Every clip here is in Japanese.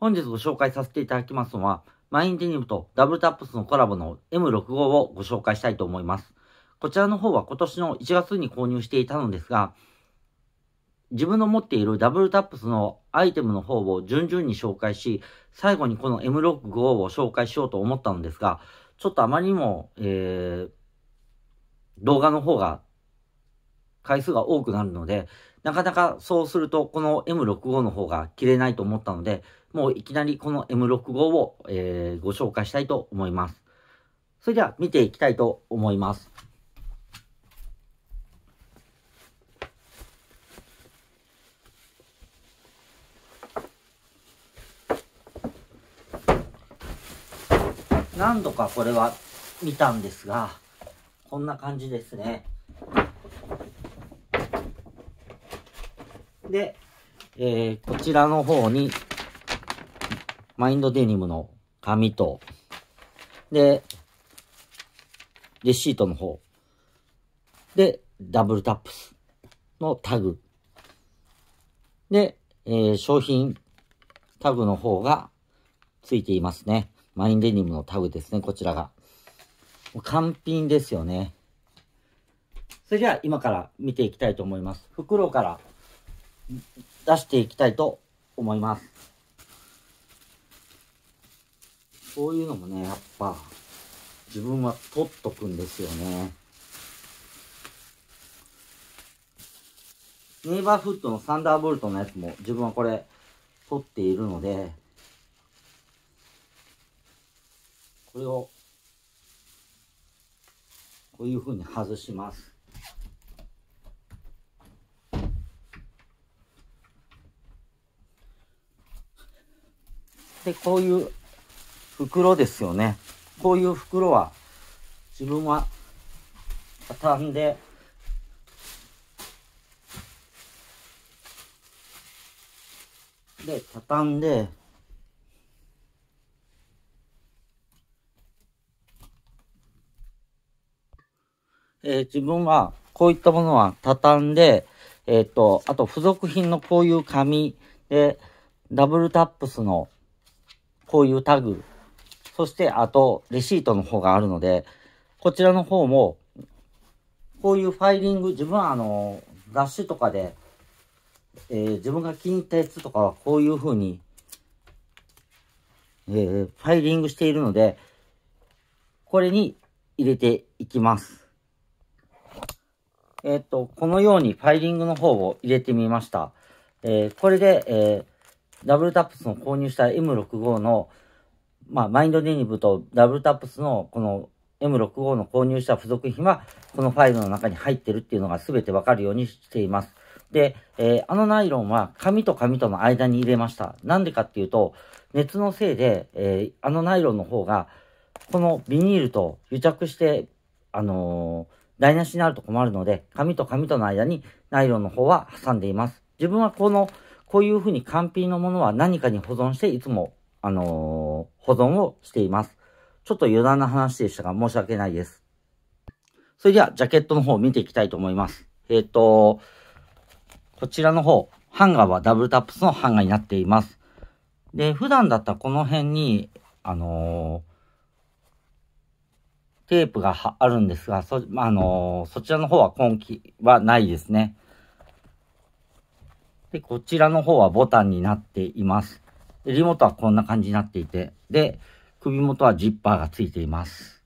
本日ご紹介させていただきますのは、マインデニムとダブルタップスのコラボの M65 をご紹介したいと思います。こちらの方は今年の1月に購入していたのですが、自分の持っているダブルタップスのアイテムの方を順々に紹介し、最後にこの M65 を紹介しようと思ったのですが、ちょっとあまりにも、えー、動画の方が回数が多くなるので、なかなかそうすると、この M65 の方が切れないと思ったので、もういきなりこの M65 を、えー、ご紹介したいと思います。それでは見ていきたいと思います。何度かこれは見たんですが、こんな感じですね。で、えー、こちらの方に、マインドデニムの紙と、で、レシートの方。で、ダブルタップスのタグ。で、えー、商品タグの方がついていますね。マインデニムのタグですね、こちらが。完品ですよね。それでは今から見ていきたいと思います。袋から出していきたいと思います。こういうのもね、やっぱ、自分は取っとくんですよね。ネイバーフットのサンダーボルトのやつも自分はこれ取っているので、これを、こういう風に外します。こういう袋ですよね。こういう袋は自分は畳んでで、畳んで、えー、自分はこういったものは畳んで、えっ、ー、と、あと付属品のこういう紙で、ダブルタップスのこういうタグ、そしてあとレシートの方があるので、こちらの方も、こういうファイリング、自分はあの、ダッシュとかで、えー、自分が気に入ったやつとかはこういう風に、えー、ファイリングしているので、これに入れていきます。えっ、と、このようにファイリングの方を入れてみました。えー、これで、えダブルタップスの購入した M65 の、まあ、マインドデニブとダブルタップスのこの M65 の購入した付属品は、このファイルの中に入ってるっていうのが全てわかるようにしています。で、えー、あのナイロンは紙と紙との間に入れました。なんでかっていうと、熱のせいで、えー、あのナイロンの方が、このビニールと癒着して、あのー、台無しになると困るので、紙と紙との間にナイロンの方は挟んでいます。自分はこのこういうふうに完品のものは何かに保存して、いつも、あのー、保存をしています。ちょっと余談な話でしたが、申し訳ないです。それでは、ジャケットの方を見ていきたいと思います。えっ、ー、と、こちらの方、ハンガーはダブルタップスのハンガーになっています。で、普段だったらこの辺に、あのー、テープがあるんですが、そ、あのー、そちらの方は今季はないですね。で、こちらの方はボタンになっています。襟元はこんな感じになっていて、で、首元はジッパーがついています。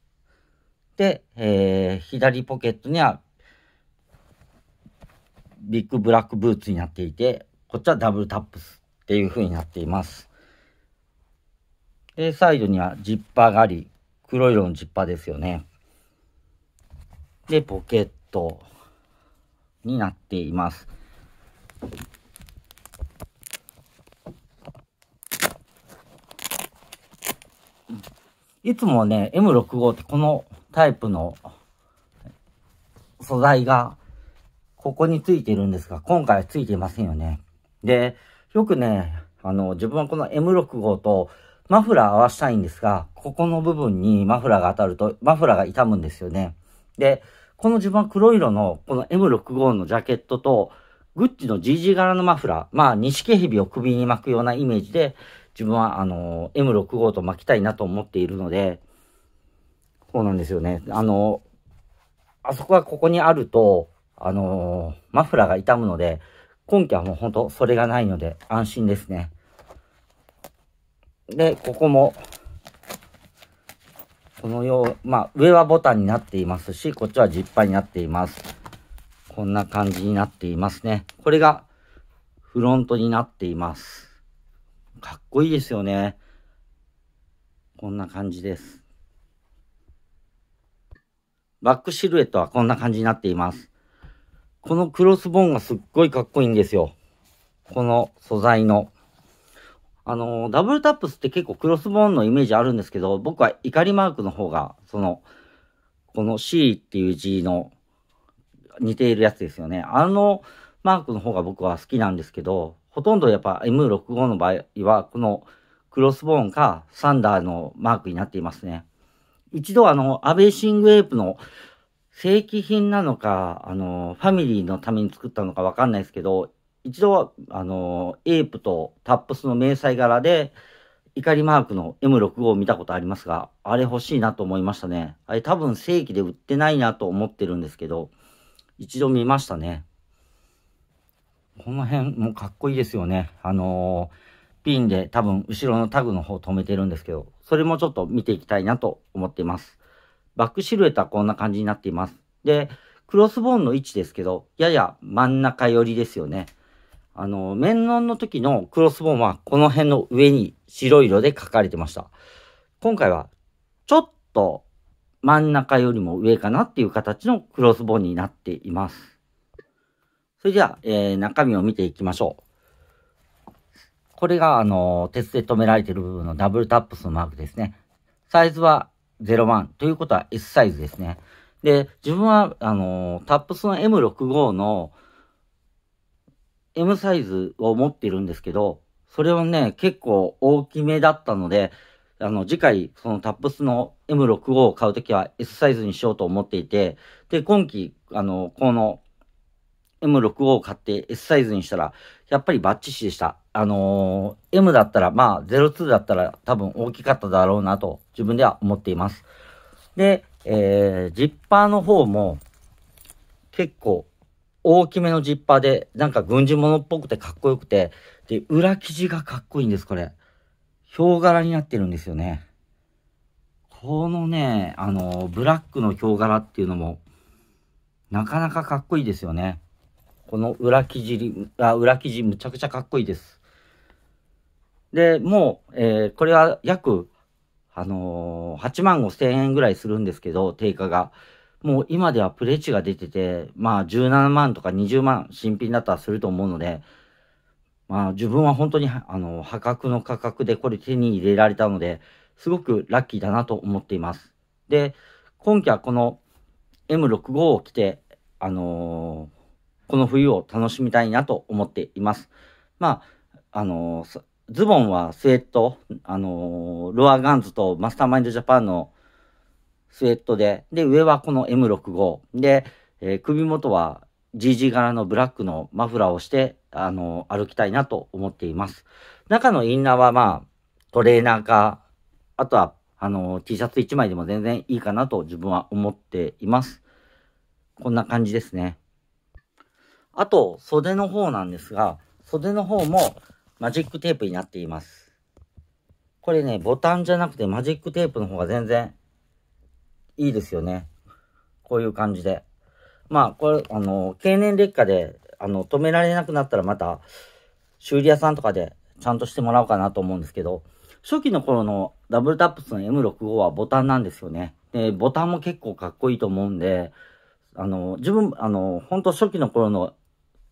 で、えー、左ポケットには、ビッグブラックブーツになっていて、こっちはダブルタップスっていう風になっています。で、サイドにはジッパーがあり、黒色のジッパーですよね。で、ポケットになっています。いつもね、M65 ってこのタイプの素材が、ここについてるんですが、今回はついていませんよね。で、よくね、あの、自分はこの M65 とマフラー合わしたいんですが、ここの部分にマフラーが当たると、マフラーが傷むんですよね。で、この自分は黒色の、この M65 のジャケットと、グッチの GG 柄のマフラー、まあ、西蛇を首に巻くようなイメージで、自分はあの M65 と巻きたいなと思っているので、そうなんですよね。あの、あそこがここにあると、あの、マフラーが傷むので、今季はもうほんとそれがないので安心ですね。で、ここも、このよう、まあ、上はボタンになっていますし、こっちはジッパーになっています。こんな感じになっていますね。これがフロントになっています。かっこいいですよね。こんな感じです。バックシルエットはこんな感じになっています。このクロスボーンがすっごいかっこいいんですよ。この素材の。あの、ダブルタップスって結構クロスボーンのイメージあるんですけど、僕は怒りマークの方が、その、この C っていう字の似ているやつですよね。あのマークの方が僕は好きなんですけど、ほとんどやっぱ M65 の場合は、このクロスボーンかサンダーのマークになっていますね。一度あの、アベーシングエープの正規品なのか、あの、ファミリーのために作ったのかわかんないですけど、一度は、あの、エープとタップスの迷彩柄で、怒りマークの M65 を見たことありますが、あれ欲しいなと思いましたね。あれ多分正規で売ってないなと思ってるんですけど、一度見ましたね。この辺もかっこいいですよね。あのー、ピンで多分後ろのタグの方止めてるんですけど、それもちょっと見ていきたいなと思っています。バックシルエットはこんな感じになっています。で、クロスボーンの位置ですけど、やや真ん中寄りですよね。あの、面論の時のクロスボーンはこの辺の上に白色で書かれてました。今回はちょっと真ん中よりも上かなっていう形のクロスボーンになっています。それでは、えー、中身を見ていきましょう。これが、あの、鉄で留められている部分のダブルタップスのマークですね。サイズは01ということは S サイズですね。で、自分は、あの、タップスの M65 の M サイズを持っているんですけど、それはね、結構大きめだったので、あの、次回、そのタップスの M65 を買うときは S サイズにしようと思っていて、で、今期、あの、この M6 5を買って S サイズにしたら、やっぱりバッチシでした。あのー、M だったら、まあ、02だったら多分大きかっただろうなと、自分では思っています。で、えー、ジッパーの方も、結構、大きめのジッパーで、なんか軍事物っぽくてかっこよくて、で、裏生地がかっこいいんです、これ。ヒョウ柄になってるんですよね。このね、あの、ブラックのヒョウ柄っていうのも、なかなかかっこいいですよね。この裏生地、あ裏生地むちゃくちゃかっこいいです。で、もう、えー、これは約、あのー、8万5千円ぐらいするんですけど、定価が。もう今ではプレチが出てて、まあ17万とか20万新品だったらすると思うので、まあ自分は本当に、あの、破格の価格でこれ手に入れられたので、すごくラッキーだなと思っています。で、今季はこの M65 を着て、あのーこの冬を楽しみたいなと思っています。まあ、あのー、ズボンはスウェット、あのー、ロアガンズとマスターマインドジャパンのスウェットで、で、上はこの M65。で、えー、首元は GG 柄のブラックのマフラーをして、あのー、歩きたいなと思っています。中のインナーはまあ、トレーナーか、あとは、あの T シャツ1枚でも全然いいかなと自分は思っています。こんな感じですね。あと、袖の方なんですが、袖の方もマジックテープになっています。これね、ボタンじゃなくてマジックテープの方が全然いいですよね。こういう感じで。まあ、これ、あの、経年劣化で、あの、止められなくなったらまた、修理屋さんとかでちゃんとしてもらおうかなと思うんですけど、初期の頃のダブルタップスの M65 はボタンなんですよね。で、ボタンも結構かっこいいと思うんで、あの、自分、あの、本当初期の頃の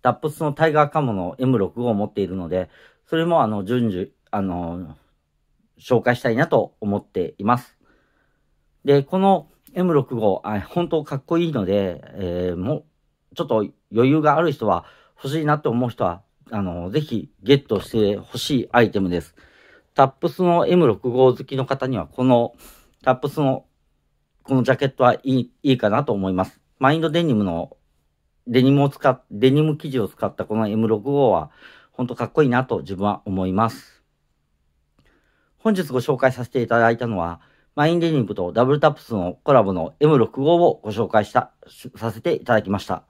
脱スのタイガーカムの M65 を持っているので、それもあの、順次、あの、紹介したいなと思っています。で、この M65、あ本当かっこいいので、えー、もう、ちょっと余裕がある人は、欲しいなと思う人は、あの、ぜひゲットしてほしいアイテムです。タップスの M65 好きの方には、このタップスのこのジャケットはいいいいかなと思います。マインドデニムのデニムを使っ、デニム生地を使ったこの M65 は、ほんとかっこいいなと自分は思います。本日ご紹介させていただいたのは、マインデニムとダブルタップスのコラボの M65 をご紹介した、させていただきました。